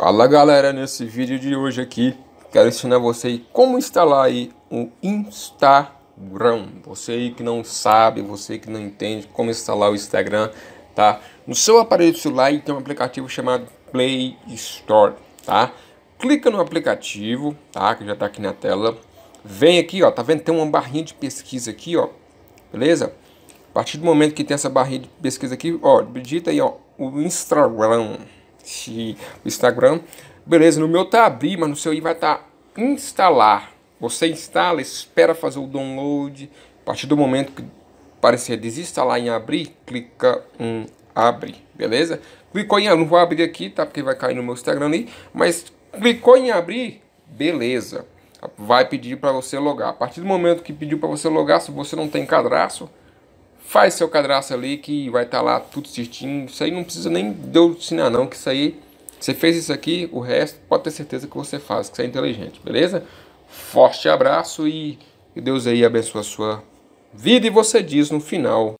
Fala galera, nesse vídeo de hoje aqui quero ensinar você como instalar aí o Instagram. Você aí que não sabe, você que não entende como instalar o Instagram, tá? No seu aparelho celular tem um aplicativo chamado Play Store, tá? Clica no aplicativo, tá? Que já tá aqui na tela. Vem aqui, ó, tá vendo? Tem uma barrinha de pesquisa aqui, ó. Beleza? A partir do momento que tem essa barrinha de pesquisa aqui, ó, digita aí, ó, o Instagram Instagram. Beleza, no meu tá abrir, mas no seu aí vai estar tá instalar. Você instala, espera fazer o download. A partir do momento que parecer desinstalar em abrir, clica em abrir, beleza? Clicou em abrir, não vou abrir aqui, tá? Porque vai cair no meu Instagram ali, mas clicou em abrir, beleza. Vai pedir para você logar. A partir do momento que pediu para você logar, se você não tem cadastro, Faz seu cadastro ali que vai estar tá lá tudo certinho. Isso aí não precisa nem de eu ensinar não, que isso aí... Você fez isso aqui, o resto pode ter certeza que você faz, que você é inteligente, beleza? Forte abraço e que Deus aí abençoe a sua vida e você diz no final